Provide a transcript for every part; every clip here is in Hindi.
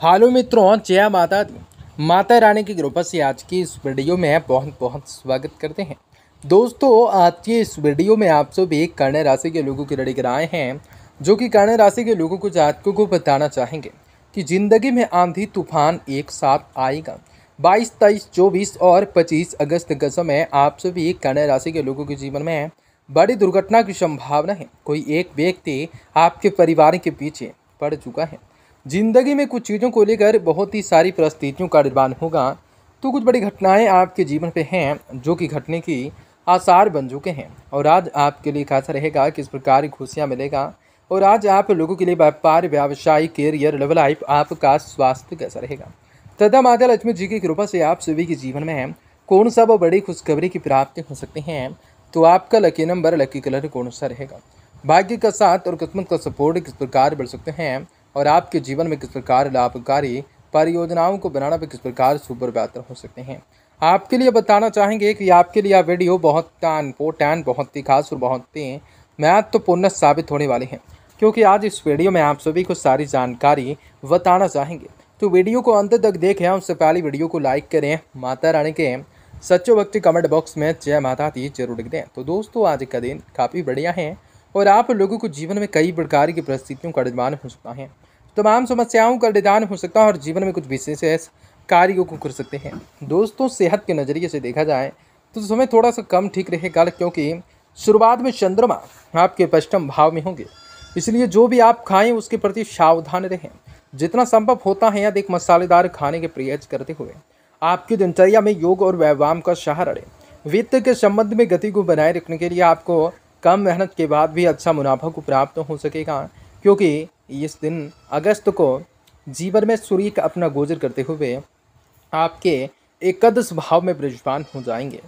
हालो मित्रों जया माता माता रानी की कृपा से आज की इस वीडियो में बहुत बहुत स्वागत करते हैं दोस्तों आज की इस वीडियो में आप सब एक कर्ण राशि के लोगों की रेडी कराए हैं जो कि कर्ण राशि के लोगों को जातकों को बताना चाहेंगे कि ज़िंदगी में आंधी तूफान एक साथ आएगा 22, तेईस चौबीस और 25 अगस्त का समय आप सभी कर्ण राशि के लोगों के जीवन में बड़ी दुर्घटना की संभावना है कोई एक व्यक्ति आपके परिवार के पीछे पड़ चुका है ज़िंदगी में कुछ चीज़ों को लेकर बहुत ही सारी परिस्थितियों का निर्माण होगा तो कुछ बड़ी घटनाएं आपके जीवन पे हैं जो कि घटने की आसार बन चुके हैं और आज आपके लिए खासा रहेगा किस प्रकार खुशियाँ मिलेगा और आज आप लोगों के लिए व्यापार व्यवसाय कैरियर लव लाइफ आपका स्वास्थ्य कैसा रहेगा तथा माता लक्ष्मी जी की कृपा से आप सभी के जीवन में कौन सा वो बड़ी खुशखबरी की प्राप्ति हो सकती हैं तो आपका लकी नंबर लकी कलर कौन सा रहेगा भाग्य का साथ और किस्मत का सपोर्ट किस प्रकार बढ़ सकते हैं और आपके जीवन में किस प्रकार लाभकारी परियोजनाओं को बनाना भी किस प्रकार सुपर बेहतर हो सकते हैं आपके लिए बताना चाहेंगे कि आपके लिए वीडियो बहुत इम्पोर्टेंट बहुत ही खास और बहुत ही महत्वपूर्ण तो साबित होने वाले हैं क्योंकि आज इस वीडियो में आप सभी को सारी जानकारी बताना चाहेंगे तो वीडियो को अंत तक देखें उससे पहले वीडियो को लाइक करें माता रानी के सच्चो भक्ति कमेंट बॉक्स में जय माता दी जरूर लिख दें तो दोस्तों आज का दिन काफ़ी बढ़िया है और आप लोगों को जीवन में कई प्रकार की परिस्थितियों का निर्माण हो सकता है तमाम समस्याओं का निदान हो सकता है और जीवन में कुछ विशेष कार्यों को कर सकते हैं दोस्तों सेहत के नज़रिए से देखा जाए तो समय थोड़ा सा कम ठीक रहेगा क्योंकि शुरुआत में चंद्रमा आपके पश्चिम भाव में होंगे इसलिए जो भी आप खाएं उसके प्रति सावधान रहें जितना संभव होता है अधिक मसालेदार खाने के प्रयास करते हुए आपकी दिनचर्या में योग और व्यायाम का सहारा लें वित्त के संबंध में गति को बनाए रखने के लिए आपको कम मेहनत के बाद भी अच्छा मुनाफा को प्राप्त हो सकेगा क्योंकि इस दिन अगस्त को जीवन में सूर्य का अपना गोचर करते हुए आपके एकदश भाव में ब्रजवान हो जाएंगे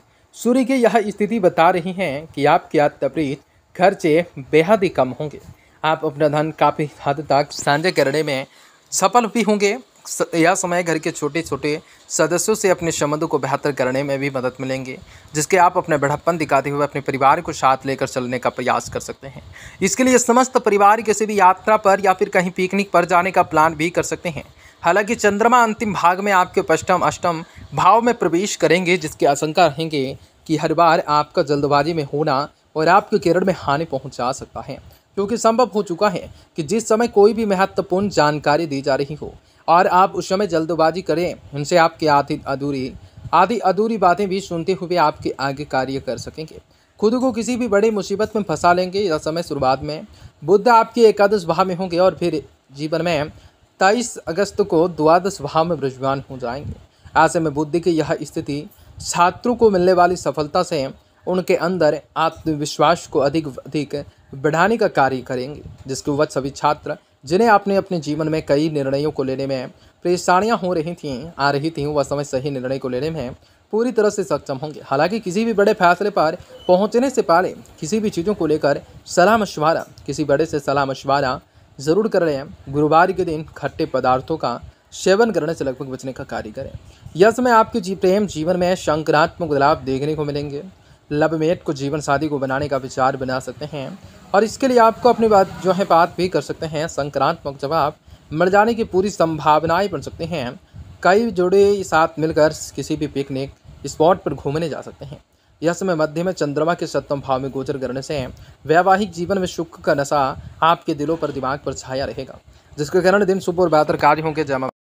सूर्य की यह स्थिति बता रही हैं कि आपके आत्मप्रीत खर्चे बेहद ही कम होंगे आप अपना धन काफ़ी हद तक साझा करने में सफल भी होंगे यह समय घर के छोटे छोटे सदस्यों से अपने संबंधों को बेहतर करने में भी मदद मिलेंगे जिसके आप अपने बढ़प्पन दिखाते हुए अपने परिवार को साथ लेकर चलने का प्रयास कर सकते हैं इसके लिए समस्त परिवार किसी भी यात्रा पर या फिर कहीं पिकनिक पर जाने का प्लान भी कर सकते हैं हालांकि चंद्रमा अंतिम भाग में आपके पष्टम अष्टम भाव में प्रवेश करेंगे जिसकी आशंका रहेंगे कि हर बार आपका जल्दबाजी में होना और आपके किरण में हानि पहुंचा सकता है क्योंकि संभव हो चुका है कि जिस समय कोई भी महत्वपूर्ण जानकारी दी जा रही हो और आप उस समय जल्दबाजी करें उनसे आपकी आधी अधूरी आधी अधूरी बातें भी सुनते हुए आपके आगे कार्य कर सकेंगे खुद को किसी भी बड़ी मुसीबत में फंसा लेंगे या समय शुरुआत में बुद्ध आपके एकादश भाव में होंगे और फिर जीवन में तेईस अगस्त को द्वादश भाव में ब्रजवान हो जाएंगे ऐसे में बुद्ध की यह स्थिति छात्रों को मिलने वाली सफलता से उनके अंदर आत्मविश्वास को अधिक अधिक बढ़ाने का कार्य करेंगे जिसके वह सभी छात्र जिन्हें आपने अपने जीवन में कई निर्णयों को लेने में परेशानियां हो रही थीं आ रही थीं वह समय सही निर्णय को लेने में पूरी तरह से सक्षम होंगे हालांकि किसी भी बड़े फैसले पर पहुंचने से पहले किसी भी चीज़ों को लेकर सलाह मशवरा किसी बड़े से सलाह मशवरा ज़रूर कर रहे गुरुवार के दिन खट्टे पदार्थों का सेवन करने से लगभग बचने का कार्य करें यह समय आपके जी प्रेम जीवन में शंकरात्मक बदलाव देखने को मिलेंगे लवमेट को जीवन साथी को बनाने का विचार बना सकते हैं और इसके लिए आपको अपनी बात जो है बात भी कर सकते हैं संक्रांतमक जवाब मर जाने की पूरी संभावनाएं बन सकते हैं कई जोड़े साथ मिलकर किसी भी पिकनिक स्पॉट पर घूमने जा सकते हैं यह समय मध्य में चंद्रमा के सप्तम भाव में गोचर करने से वैवाहिक जीवन में सुख का नशा आपके दिलों पर दिमाग पर छाया रहेगा जिसके कारण दिन शुभ और बेहतर कार्य होंगे जमा